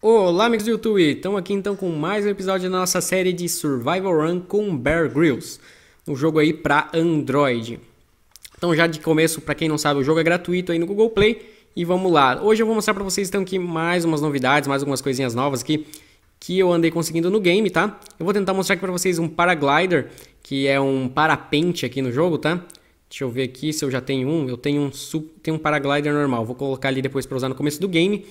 Olá, amigos do YouTube! Estamos aqui então com mais um episódio da nossa série de Survival Run com Bear Grylls, um jogo aí para Android. Então, já de começo, para quem não sabe, o jogo é gratuito aí no Google Play. E vamos lá. Hoje eu vou mostrar para vocês então aqui mais umas novidades, mais algumas coisinhas novas aqui que eu andei conseguindo no game, tá? Eu vou tentar mostrar aqui para vocês um paraglider, que é um parapente aqui no jogo, tá? Deixa eu ver aqui se eu já tenho um. Eu tenho um, tenho um paraglider normal. Vou colocar ali depois para usar no começo do game.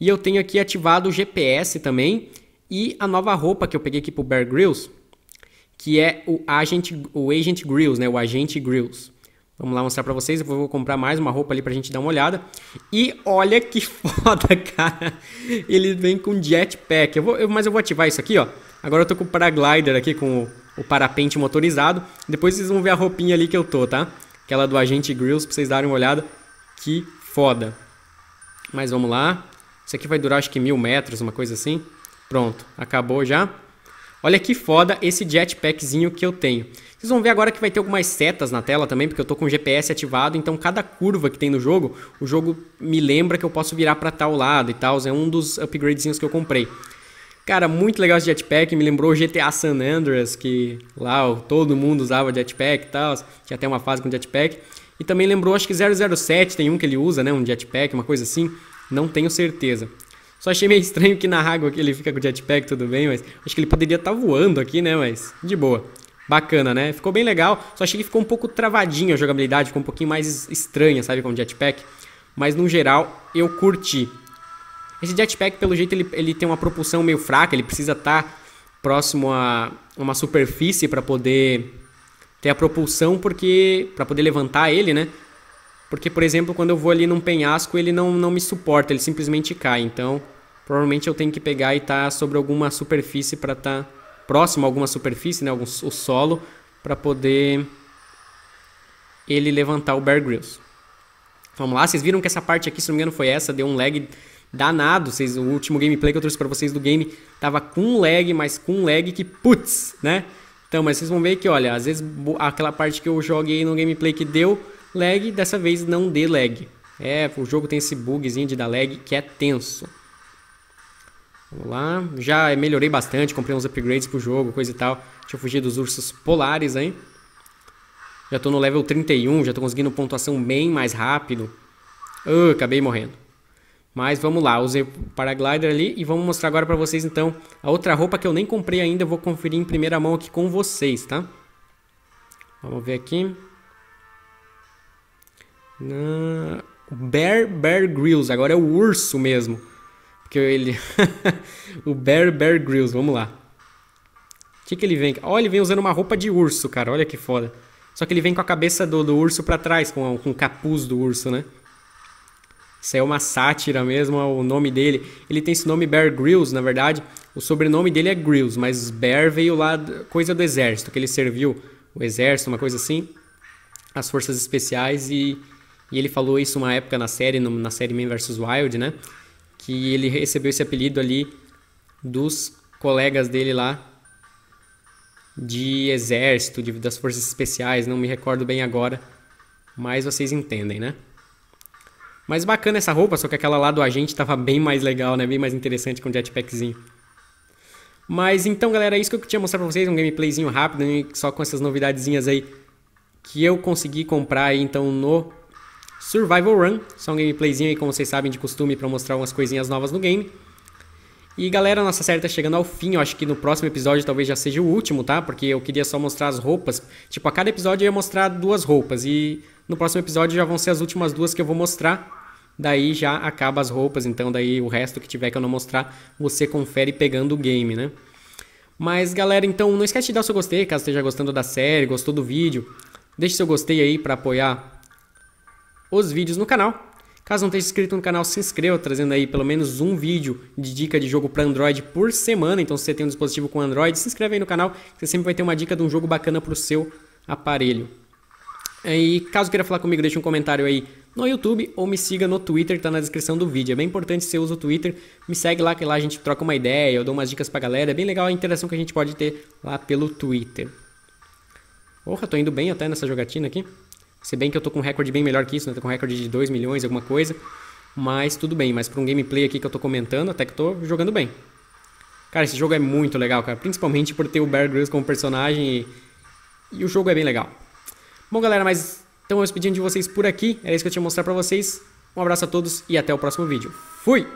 E eu tenho aqui ativado o GPS também e a nova roupa que eu peguei aqui pro Bear Grylls, que é o Agent, o Agent Grills, né? O Agente Grills. Vamos lá mostrar para vocês. Eu vou comprar mais uma roupa ali pra gente dar uma olhada. E olha que foda, cara. Ele vem com jetpack. Eu vou, eu, mas eu vou ativar isso aqui, ó. Agora eu tô com o paraglider aqui, com o, o, parapente motorizado. Depois vocês vão ver a roupinha ali que eu tô, tá? Aquela do Agente Grills, pra vocês darem uma olhada. Que foda. Mas vamos lá. Isso aqui vai durar acho que mil metros, uma coisa assim. Pronto, acabou já. Olha que foda esse jetpackzinho que eu tenho. Vocês vão ver agora que vai ter algumas setas na tela também, porque eu tô com o GPS ativado, então cada curva que tem no jogo, o jogo me lembra que eu posso virar para tal lado e tal, é um dos upgradezinhos que eu comprei. Cara, muito legal esse jetpack, me lembrou o GTA San Andreas, que lá ó, todo mundo usava jetpack e tal, tinha até uma fase com jetpack. E também lembrou, acho que 007 tem um que ele usa, né, um jetpack, uma coisa assim. Não tenho certeza. Só achei meio estranho que na água que ele fica com o jetpack, tudo bem, mas acho que ele poderia estar tá voando aqui, né? Mas de boa. Bacana, né? Ficou bem legal. Só achei que ficou um pouco travadinho a jogabilidade, ficou um pouquinho mais estranha, sabe, com jetpack. Mas no geral, eu curti. Esse jetpack, pelo jeito, ele, ele tem uma propulsão meio fraca, ele precisa estar tá próximo a uma superfície para poder ter a propulsão, porque. para poder levantar ele, né? Porque, por exemplo, quando eu vou ali num penhasco, ele não, não me suporta, ele simplesmente cai. Então, provavelmente eu tenho que pegar e estar tá sobre alguma superfície para estar tá próximo a alguma superfície, né, algum, o solo, para poder ele levantar o Bear Grylls. Vamos lá, vocês viram que essa parte aqui, se não me engano, foi essa, deu um lag danado. Vocês, o último gameplay que eu trouxe para vocês do game tava com lag, mas com lag que putz, né? Então, mas vocês vão ver que, olha, às vezes aquela parte que eu joguei no gameplay que deu lag, dessa vez não dê lag. É, o jogo tem esse bugzinho de dar lag que é tenso. Vamos lá, já melhorei bastante, comprei uns upgrades pro jogo, coisa e tal. Deixa eu fugir dos ursos polares, hein? Já tô no level 31, já tô conseguindo pontuação bem mais rápido. Uh, acabei morrendo. Mas vamos lá, usei o paraglider ali e vamos mostrar agora para vocês então a outra roupa que eu nem comprei ainda, eu vou conferir em primeira mão aqui com vocês, tá? Vamos ver aqui. Ah, o Bear, Bear Grylls, agora é o urso mesmo. Porque ele. o Bear Bear Grylls, vamos lá. O que, que ele vem? Ó, ele vem usando uma roupa de urso, cara. Olha que foda. Só que ele vem com a cabeça do, do urso para trás, com, com o capuz do urso, né? Isso é uma sátira mesmo, o nome dele. Ele tem esse nome Bear Grylls, na verdade. O sobrenome dele é Grylls, mas Bear veio lá coisa do exército, que ele serviu o exército, uma coisa assim, as forças especiais e e ele falou isso uma época na série, na série Man vs. Wild, né? Que ele recebeu esse apelido ali dos colegas dele lá de exército, de, das forças especiais, não me recordo bem agora, mas vocês entendem, né? Mas bacana essa roupa, só que aquela lá do agente tava bem mais legal, né? Bem mais interessante com o jetpackzinho. Mas então, galera, é isso que eu tinha mostrar pra vocês, um gameplayzinho rápido, só com essas novidadezinhas aí que eu consegui comprar aí, então no Survival Run, só um gameplayzinho aí, como vocês sabem, de costume, para mostrar umas coisinhas novas no game. E galera, nossa série tá chegando ao fim, eu acho que no próximo episódio talvez já seja o último, tá? Porque eu queria só mostrar as roupas. Tipo, a cada episódio eu ia mostrar duas roupas e no próximo episódio já vão ser as últimas duas que eu vou mostrar. Daí já acaba as roupas, então daí o resto que tiver que eu não mostrar, você confere pegando o game, né? Mas galera, então não esquece de dar o seu gostei, caso esteja gostando da série, gostou do vídeo. Deixe seu gostei aí para apoiar os vídeos no canal. Caso não tenha inscrito no canal, se inscreva, trazendo aí pelo menos um vídeo de dica de jogo para Android por semana. Então, se você tem um dispositivo com Android, se inscreve aí no canal, você sempre vai ter uma dica de um jogo bacana para o seu aparelho. É, e caso queira falar comigo, deixe um comentário aí no YouTube ou me siga no Twitter, está na descrição do vídeo. É bem importante você usa o Twitter, me segue lá que lá a gente troca uma ideia, eu dou umas dicas a galera. É bem legal a interação que a gente pode ter lá pelo Twitter. Porra, tô indo bem até nessa jogatina aqui. Se bem que eu tô com um recorde bem melhor que isso, né? Tô com um recorde de 2 milhões, alguma coisa. Mas tudo bem, mas para um gameplay aqui que eu tô comentando, até que tô jogando bem. Cara, esse jogo é muito legal, cara. Principalmente por ter o Bear Grylls como personagem e, e o jogo é bem legal. Bom, galera, mas então eu pedindo de vocês por aqui. Era isso que eu tinha mostrar para vocês. Um abraço a todos e até o próximo vídeo. Fui!